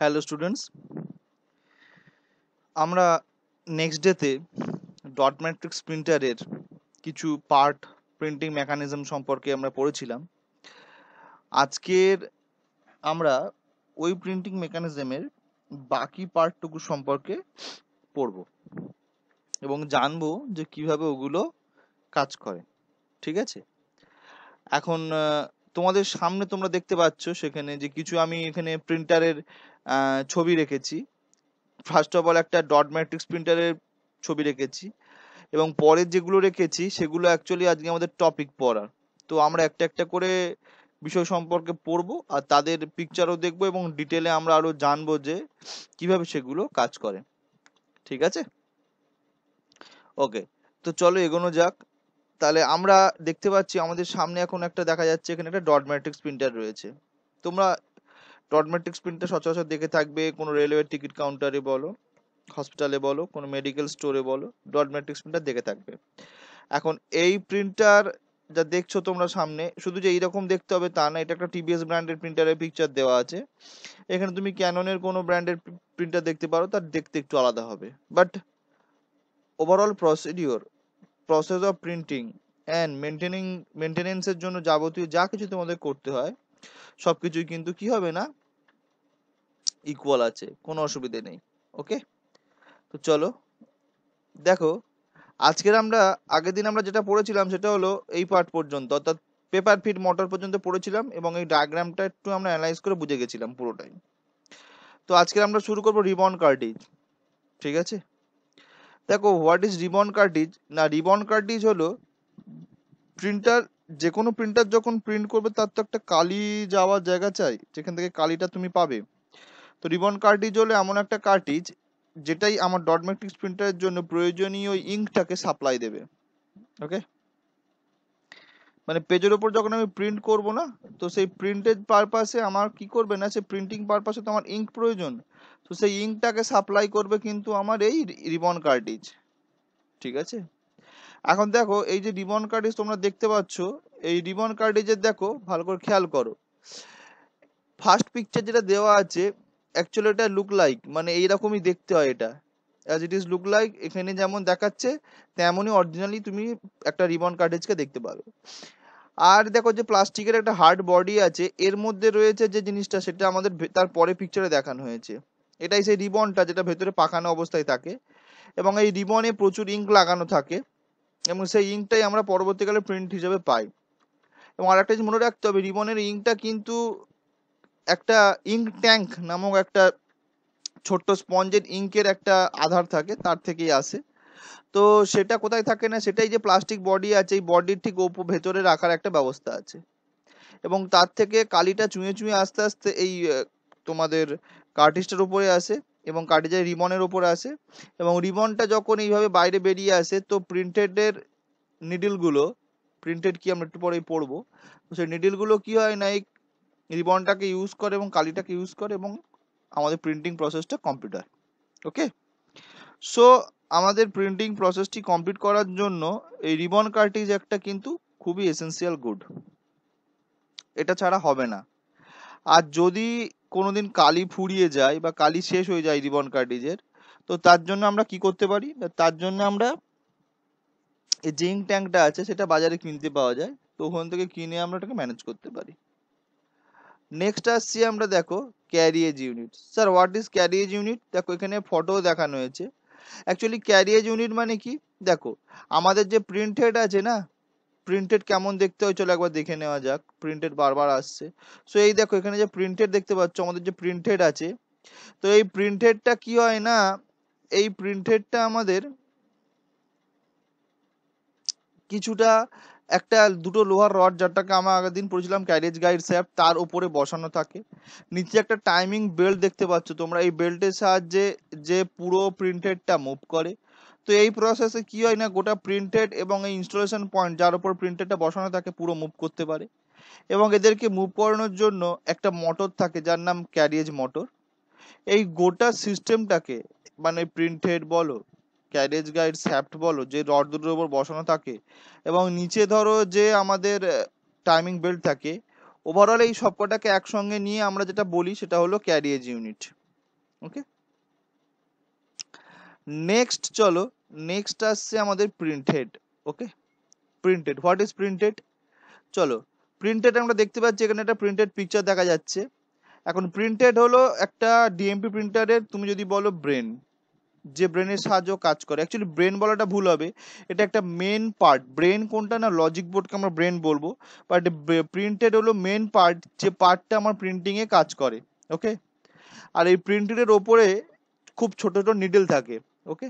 hello students আমরা next ডেতে dot matrix প্রিন্টারের কিছু পার্ট প্রিন্টিং মেকানিজম সম্পর্কে আমরা পড়েছিলাম আজকের আমরা ওই প্রিন্টিং মেকানিজমের বাকি পার্টটুকু সম্পর্কে পড়ব এবং জানবো যে কিভাবে ওগুলো কাজ করে ঠিক আছে এখন তোমাদের সামনে তোমরা দেখতে পাচ্ছ সেখানে যে কিছু আমি এখানে প্রিন্টারের ছবি রেখেছি ফার্স্ট অফ অল একটা ডট ম্যাট্রিক্স প্রিন্টারের ছবি রেখেছি এবং পরের যেগুলো রেখেছি সেগুলো অ্যাকচুয়ালি আজকে আমাদের টপিক পড়ার তো আমরা একটা একটা করে বিষয় সম্পর্কে পড়ব আর তাদের পিকচারও দেখব এবং ডিটেলে আমরা আরও জানবো যে কিভাবে সেগুলো কাজ করে ঠিক আছে ওকে তো চলো এগোনো যাক তাহলে আমরা দেখতে পাচ্ছি আমাদের সামনে এখন একটা দেখা যাচ্ছে এখানে একটা ডট ম্যাট্রিক্স প্রিন্টার রয়েছে তোমরা ডট ম্যাট্রিক্স প্রিন্টার সচরাচর দেখে থাকবে কোনো রেলওয়ে টিকিট কাউন্টারে বলো হসপিটালে বলো কোনো মেডিকেল স্টোরে বলো ডট ম্যাট্রিক্স প্রিন্টার দেখে থাকবে এখন এই প্রিন্টার যা দেখছো তোমরা সামনে শুধু যে এইরকম দেখতে হবে তা না এটা একটা টিভিএস ব্র্যান্ডের প্রিন্টারের পিকচার দেওয়া আছে এখানে তুমি ক্যাননের কোনো ব্র্যান্ডের প্রিন্টার দেখতে পারো তার দেখতে একটু আলাদা হবে but overall procedure process of printing and maintaining মেনটেনেন্সের জন্য যাবতীয় যা কিছু তোমাদের করতে হয় সব কিছুই কিন্তু কি হবে না ইকুয়াল আছে কোনো অসুবিধে নেই ওকে তো চলো দেখো আজকের আমরা আগের দিন আমরা যেটা পড়েছিলাম সেটা হলো এই পার্ট পর্যন্ত অর্থাৎ পেপার ফিট মোটর পর্যন্ত পড়েছিলাম এবং এই ডায়াগ্রামটা একটু আমরা অ্যানালাইজ করে বুঝে গেছিলাম পুরোটাই তো আজকে আমরা শুরু করবো রিবন কার্টিজ ঠিক আছে দেখো হোয়াট ইজ রিবন কার্টিজ না রিবন কার্টিজ হলো প্রিন্টার যে কোনো প্রিন্টার যখন প্রিন্ট করবে তার তো একটা কালি যাওয়ার জায়গা চাই যেখান থেকে কালিটা তুমি পাবে তো রিবন কার্টিজ হলো এমন একটা কার্টিজ যেটাই আমার ডট ম্যাট্রিক্স প্রিন্টারের জন্য প্রয়োজনীয় ইঙ্কটাকে সাপ্লাই দেবে ওকে মানে পেজের ওপর যখন আমি প্রিন্ট করব না তো সেই প্রিন্টের পারপাসে আমার কি করবে না সেই প্রিন্টিং পারপাসে তো আমার ইঙ্ক প্রয়োজন তো সেই ইঙ্কটাকে সাপ্লাই করবে কিন্তু আমার এই রিবন কার্টিজ ঠিক আছে এখন দেখো এই যে রিবন কার্টিজ তোমরা দেখতে পাচ্ছ এই রিবন কার্টিজের দেখো ভালো করে খেয়াল করো ফার্স্ট পিকচার যেটা দেওয়া আছে অ্যাকচুয়ালি এটা লুক লাইক মানে এইরকমই দেখতে হয় এটা as it is look like এখানে যেমন দেখাচ্ছে তেমনই অরিজিনালি তুমি একটা রিবন কার্টেজকে দেখতে পাবে আর দেখো যে প্লাস্টিকের একটা হার্ড বডি আছে এর মধ্যে রয়েছে যে জিনিসটা সেটা আমাদের তার পরে পিকচারে দেখানো হয়েছে এটাই সেই রিবনটা যেটা ভেতরে পাকানো অবস্থায় থাকে এবং এই রিবনে প্রচুর ইঙ্ক লাগানো থাকে এবং সেই ইঙ্কটাই আমরা পরবর্তীকালে প্রিন্ট হিসেবে পাই এবং আর একটা মনে রাখতে হবে রিবনের ইঙ্কটা কিন্তু একটা ইঙ্ক ট্যাঙ্ক নামক একটা ছোট্ট স্পঞ্জের ইঙ্কের একটা আধার থাকে তার থেকেই আসে তো সেটা কোথায় থাকে না সেটাই যে প্লাস্টিক বডি আছে এই বডির ঠিক ওপ ভেতরে রাখার একটা ব্যবস্থা আছে এবং তার থেকে কালিটা চুঁয়ে চুঁয়ে আস্তে আস্তে এই তোমাদের কার্টিস্টের উপরে আসে এবং কার্টিজের রিবনের উপরে আসে এবং রিবনটা যখন এইভাবে বাইরে বেরিয়ে আসে তো প্রিন্টেডের নিডলগুলো প্রিন্টেড কি আমরা একটু পরেই পড়বো তো সেই নিডলগুলো কি হয় না এই রিবনটাকে ইউজ করে এবং কালিটাকে ইউজ করে এবং আমাদের প্রিন্টিং প্রসেসটা কমপ্লিট হয় ওকে সো আমাদের প্রিন্টিং প্রসেসটি কমপ্লিট করার জন্য এই রিবন কার্টিজ একটা কিন্তু খুবই এসেন্সিয়াল গুড এটা ছাড়া হবে না আর যদি কোনোদিন কালি ফুরিয়ে যায় বা কালি শেষ হয়ে যায় রিবন কার্টিজের তো তার জন্য আমরা কি করতে পারি তার জন্য আমরা এই জিঙ্ক ট্যাঙ্কটা আছে সেটা বাজারে কিনতে পাওয়া যায় তো ওখান থেকে কিনে আমরা ওটাকে ম্যানেজ করতে পারি নেক্সট আসছি আমরা দেখো carriage unit sir what is carriage unit দেখো এখানে ফটো দেখানো হয়েছে অ্যাকচুয়ালি ক্যারিয়েজ ইউনিট মানে কি দেখো আমাদের যে প্রিন্টেড আছে না প্রিন্টেড কেমন দেখতে হয় চলো একবার দেখে নেওয়া যাক প্রিন্টেড বারবার আসছে সো এই দেখো এখানে যে প্রিন্টেড দেখতে পাচ্ছ আমাদের যে প্রিন্টেড আছে তো এই প্রিন্টেডটা কি হয় না এই প্রিন্টেডটা আমাদের কিছুটা একটা দুটো লোহার রড যেটাকে আমরা আগের দিন পড়েছিলাম ক্যারেজ গাইড স্যাপ তার উপরে বসানো থাকে নিচে একটা টাইমিং বেল্ট দেখতে পাচ্ছ তোমরা এই বেল্টের সাহায্যে যে পুরো প্রিন্টেডটা মুভ করে তো এই প্রসেসে কি হয় না গোটা প্রিন্টেড এবং এই ইনস্টলেশন পয়েন্ট যার উপর প্রিন্টেডটা বসানো থাকে পুরো মুভ করতে পারে এবং এদেরকে মুভ করানোর জন্য একটা মোটর থাকে যার নাম ক্যারিয়েজ মোটর এই গোটা সিস্টেমটাকে মানে প্রিন্টেড বলো ক্যারেজ গাইড স্যাপ্ট বলো যে রড দুটোর উপর বসানো থাকে এবং নিচে ধরো যে আমাদের টাইমিং বেল্ট থাকে ওভারঅল এই সবকটাকে একসঙ্গে নিয়ে আমরা যেটা বলি সেটা হলো ক্যারিয়েজ ইউনিট ওকে নেক্সট চলো নেক্সট আসছে আমাদের printed okay printed what is printed চলো প্রিন্টেড আমরা দেখতে পাচ্ছি এখানে একটা প্রিন্টেড পিকচার দেখা যাচ্ছে এখন প্রিন্টেড হলো একটা ডিএমপি প্রিন্টারের তুমি যদি বলো ব্রেন যে ব্রেনের সাহায্যেও কাজ করে অ্যাকচুয়ালি ব্রেন বলাটা ভুল হবে এটা একটা মেন পার্ট ব্রেন কোনটা না লজিক বোর্ডকে আমরা ব্রেন বলবো বাট প্রিন্টেড হলো মেন পার্ট যে পার্টটা আমার প্রিন্টিংয়ে কাজ করে ওকে আর এই প্রিন্টেডের ওপরে খুব ছোট ছোটো নিডেল থাকে ওকে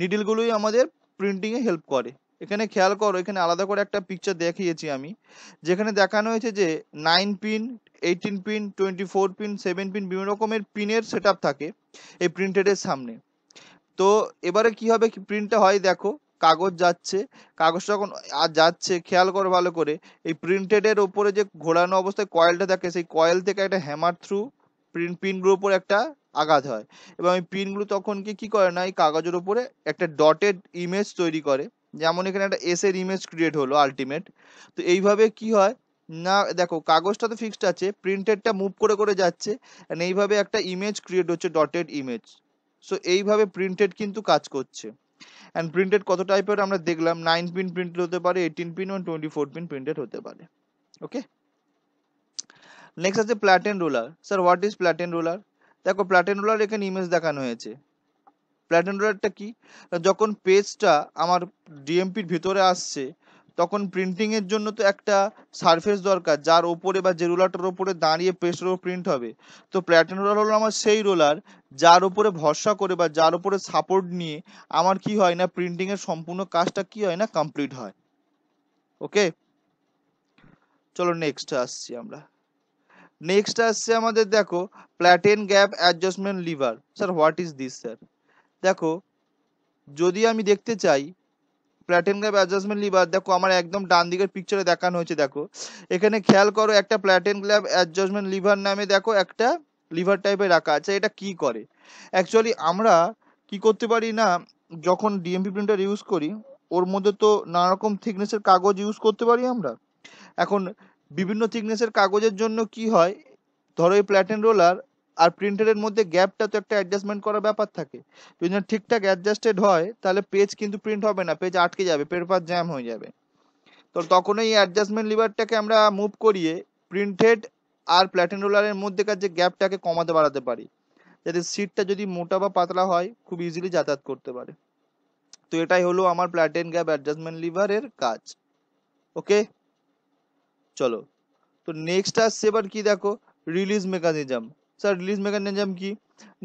নিডেলগুলোই আমাদের প্রিন্টিংয়ে হেল্প করে এখানে খেয়াল করো এখানে আলাদা করে একটা পিকচার দেখিয়েছি আমি যেখানে দেখানো হয়েছে যে nine pin eighteen pin twenty four pin seven pin বিভিন্ন রকমের পিনের সেট থাকে এই প্রিন্টেডের সামনে তো এবারে কি হবে কি প্রিন্টটা হয় দেখো কাগজ যাচ্ছে কাগজ যখন আর যাচ্ছে খেয়াল করো ভালো করে এই প্রিন্টেডের ওপরে যে ঘোরানো অবস্থায় কয়েলটা থাকে সেই কয়েল থেকে একটা হ্যামার থ্রু প্রিন্ট পিনগুলোর উপর একটা আঘাত হয় এবং এই পিনগুলো তখন কি কী করে না এই কাগজের উপরে একটা ডটেড ইমেজ তৈরি করে যেমন এখানে একটা এস এর ইমেজ ক্রিয়েট হলো আলটিমেট তো এইভাবে কি হয় না দেখো কাগজটা তো ফিক্সড আছে প্রিন্টেডটা মুভ করে করে যাচ্ছে এইভাবে একটা ইমেজ ক্রিয়েট হচ্ছে ডটেড ইমেজ সো এইভাবে প্রিন্টেড কিন্তু কাজ করছে অ্যান্ড প্রিন্টেড কত টাইপের আমরা দেখলাম নাইন পিন প্রিন্টেড হতে পারে এইটিন পিন এবং টোয়েন্টি ফোর পিন প্রিন্টেড হতে পারে ওকে নেক্সট আছে platen roller sir what is platen roller দেখো প্ল্যাটেন রোলার এখানে ইমেজ দেখানো হয়েছে প্ল্যাটেন রোলারটা কি যখন পেজটা আমার ডিএমপির ভিতরে আসছে তখন প্রিন্টিংয়ের জন্য তো একটা সারফেস দরকার যার ওপরে বা যে রোলারটার ওপরে দাঁড়িয়ে প্রেস প্রিন্ট হবে তো প্ল্যাটিনাম রোলার হলো আমার সেই রোলার যার ওপরে ভরসা করে বা যার ওপরে সাপোর্ট নিয়ে আমার কি হয় না প্রিন্টিংয়ের সম্পূর্ণ কাজটা কি হয় না কমপ্লিট হয় ওকে চলো নেক্সট আসছি আমরা নেক্সট আসছে আমাদের দেখো platen gap adjustment lever sir what is this sir দেখো যদি আমি দেখতে চাই প্ল্যাটিন গ্যাপ অ্যাডজাস্টমেন্ট লিভার দেখো আমার একদম ডান দিকের পিকচারে দেখানো হয়েছে দেখো এখানে খেয়াল করো একটা প্ল্যাটিন গ্যাপ অ্যাডজাস্টমেন্ট লিভার নামে দেখো একটা লিভার টাইপের রাখা আছে এটা কি করে অ্যাকচুয়ালি আমরা কি করতে পারি না যখন ডিএমপি প্রিন্টার ইউজ করি ওর মধ্যে তো নানা রকম থিকনেসের কাগজ ইউজ করতে পারি আমরা এখন বিভিন্ন থিকনেসের কাগজের জন্য কি হয় ধরো এই প্ল্যাটেন রোলার আর প্রিন্টারের মধ্যে গ্যাপটা তো একটা অ্যাডজাস্টমেন্ট করার ব্যাপার থাকে যদি ঠিকঠাক অ্যাডজাস্টেড হয় তাহলে পেজ কিন্তু প্রিন্ট হবে না পেজ আটকে যাবে পেপার জ্যাম হয়ে যাবে তো তখন এই অ্যাডজাস্টমেন্ট লিভারটাকে আমরা মুভ করিয়ে প্রিন্টেড আর প্ল্যাটিন রোলারের মধ্যেকার যে গ্যাপটাকে কমাতে বাড়াতে পারি যাতে সিটটা যদি মোটা বা পাতলা হয় খুব ইজিলি যাতায়াত করতে পারে তো এটাই হলো আমার প্ল্যাটেন গ্যাপ অ্যাডজাস্টমেন্ট লিভারের কাজ ওকে চলো তো নেক্সট আসছে এবার কি দেখো release mechanism sir release mechanism কি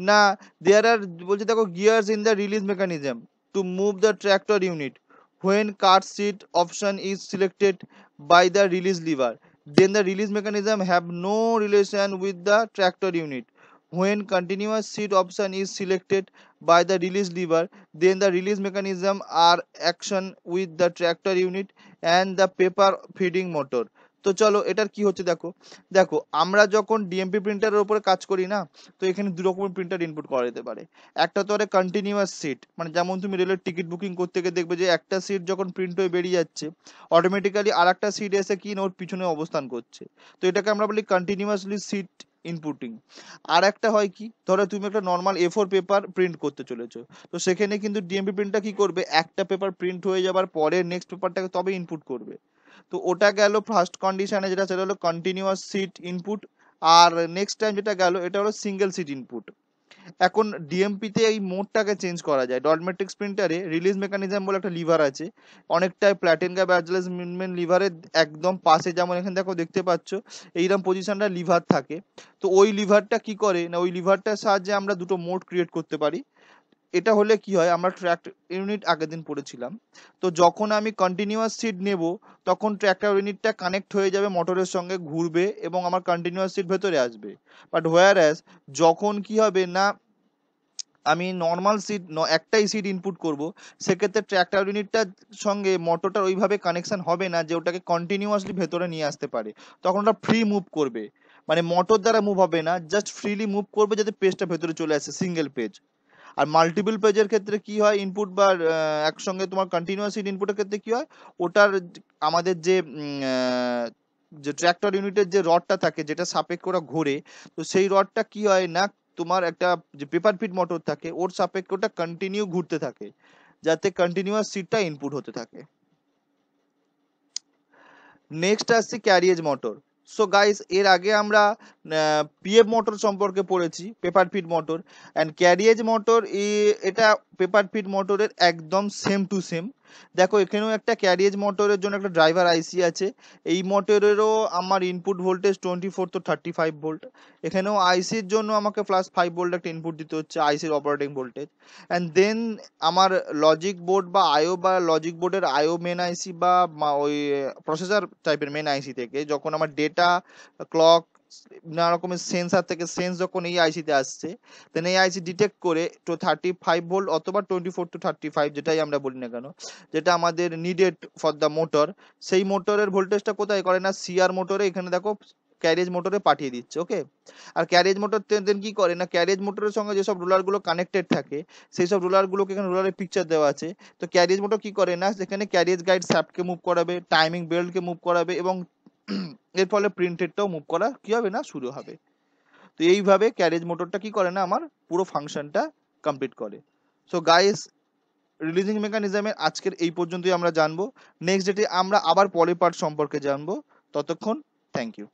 না দেয়ার আর বলছে দেখো gears in the release mechanism to move the tractor unit when car sheet option is selected by the release lever then the release mechanism have no relation with the tractor unit when continuous seat option is selected by the release lever then the release mechanism are action with the tractor unit and the paper feeding motor তো চলো এটার কি হচ্ছে দেখো দেখো আমরা যখন DMP প্রিন্টারের উপরে কাজ করি না তো এখানে দু রকমের প্রিন্টার ইনপুট করা যেতে পারে একটা তো আরে কন্টিনিউয়াস সিট মানে যেমন তুমি রেলের টিকিট বুকিং করতে গিয়ে দেখবে যে একটা সিট যখন প্রিন্ট হয়ে বেরিয়ে যাচ্ছে অটোমেটিক্যালি আর একটা সিট এসে কি নোট ওর পিছনে অবস্থান করছে তো এটাকে আমরা বলি কন্টিনিউয়াসলি সিট ইনপুটিং আর একটা হয় কি ধরো তুমি একটা normal A four paper print করতে চলেছো তো সেখানে কিন্তু ডিএমপি প্রিন্টটা কি করবে একটা পেপার প্রিন্ট হয়ে যাবার পরে নেক্সট পেপারটাকে তবে ইনপুট করবে তো ওটা গেল ফার্স্ট কন্ডিশনে যেটা সেটা হলো কন্টিনিউয়াস সিট ইনপুট আর নেক্সট টাইম যেটা গেল এটা হলো সিঙ্গেল সিট ইনপুট এখন ডিএমপিতে এই মোডটাকে চেঞ্জ করা যায় ডটমেট্রিক্স প্রিন্টারে রিলিজ মেকানিজম বলে একটা লিভার আছে অনেকটাই প্ল্যাটেনকা ব্যাচলেস মিনমেন লিভারের একদম পাশে যেমন এখানে দেখো দেখতে পাচ্ছ এইরকম পজিশনটা লিভার থাকে তো ওই লিভারটা কি করে না ওই লিভারটার সাহায্যে আমরা দুটো মোড ক্রিয়েট করতে পারি এটা হলে কি হয় আমরা ট্র্যাক ইউনিট আগের দিন পড়েছিলাম তো যখন আমি কন্টিনিউয়াস সিট নেব তখন ট্র্যাক্টর ইউনিটটা কানেক্ট হয়ে যাবে মোটরের সঙ্গে ঘুরবে এবং আমার কন্টিনিউয়াস সিট ভেতরে আসবে বাট হোয়ার অ্যাজ যখন কি হবে না আমি নর্মাল সিট একটাই সিট ইনপুট করব সেক্ষেত্রে ট্র্যাক্টর ইউনিটটার সঙ্গে মোটরটার ওইভাবে কানেকশান হবে না যে ওটাকে কন্টিনিউয়াসলি ভেতরে নিয়ে আসতে পারে তখন ওটা ফ্রি মুভ করবে মানে মোটর দ্বারা মুভ হবে না জাস্ট ফ্রিলি মুভ করবে যাতে পেজটা ভেতরে চলে আসে সিঙ্গেল পেজ আর মাল্টিপল পেজের ক্ষেত্রে কি হয় ইনপুট বা একসঙ্গে তোমার কন্টিনিউয়াস ইনপুটের ক্ষেত্রে কি হয় ওটার আমাদের যে যে ট্র্যাক্টর ইউনিটের যে রডটা থাকে যেটা সাপেক্ষ ওরা ঘোরে তো সেই রডটা কি হয় না তোমার একটা যে পেপার ফিট মোটর থাকে ওর সাপেক্ষ ওটা কন্টিনিউ ঘুরতে থাকে যাতে কন্টিনিউয়াস সিটটা ইনপুট হতে থাকে নেক্সট আসছে ক্যারিয়েজ মোটর সো গাইস এর আগে আমরা পিএফ মোটর সম্পর্কে পড়েছি paper feed motor and carriage motor এটা পেপার ফিট মোটরের একদম সেম টু সেম দেখো এখানেও একটা ক্যারিয়েজ মোটরের জন্য একটা ড্রাইভার আইসি আছে এই মোটরেরও আমার ইনপুট ভোল্টেজ টোয়েন্টি ফোর তো থার্টি ফাইভ ভোল্ট এখানেও আইসির জন্য আমাকে প্লাস ফাইভ ভোল্ট একটা ইনপুট দিতে হচ্ছে আইসির অপারেটিং ভোল্টেজ অ্যান্ড দেন আমার লজিক বোর্ড বা আয়ো বা লজিক বোর্ডের আয়ো মেন আইসি বা ওই প্রসেসর টাইপের মেন আইসি থেকে যখন আমার ডেটা ক্লক নানা রকমের সেন্সার থেকে সেন্স যখন এই আইসিতে আসছে দেন এই আইসি ডিটেক্ট করে টু থার্টি ফাইভ ভোল্ট অথবা twenty four to thirty five যেটাই আমরা বলি না কেন যেটা আমাদের নিডেড ফর দ্য মোটর সেই মোটরের ভোল্টেজটা কোথায় করে না সিআর মোটরে এখানে দেখো ক্যারেজ মোটরে পাঠিয়ে দিচ্ছে ওকে আর ক্যারেজ মোটর দেন কি করে না ক্যারেজ মোটরের সঙ্গে যেসব রোলারগুলো কানেক্টেড থাকে সেই সব রোলারগুলোকে এখানে রোলারের পিকচার দেওয়া আছে তো ক্যারেজ মোটর কি করে না সেখানে ক্যারেজ গাইড স্যাপকে মুভ করাবে টাইমিং বেল্টকে মুভ করাবে এবং এর ফলে প্রিন্টেডটাও মুভ করা কি হবে না শুরু হবে তো এইভাবে ক্যারেজ মোটরটা কি করে না আমার পুরো ফাংশনটা কমপ্লিট করে সো গাইস রিলিজিং মেকানিজমের আজকের এই পর্যন্তই আমরা জানবো নেক্সট ডেটে আমরা আবার পলি পার্ট সম্পর্কে জানবো ততক্ষণ থ্যাংক ইউ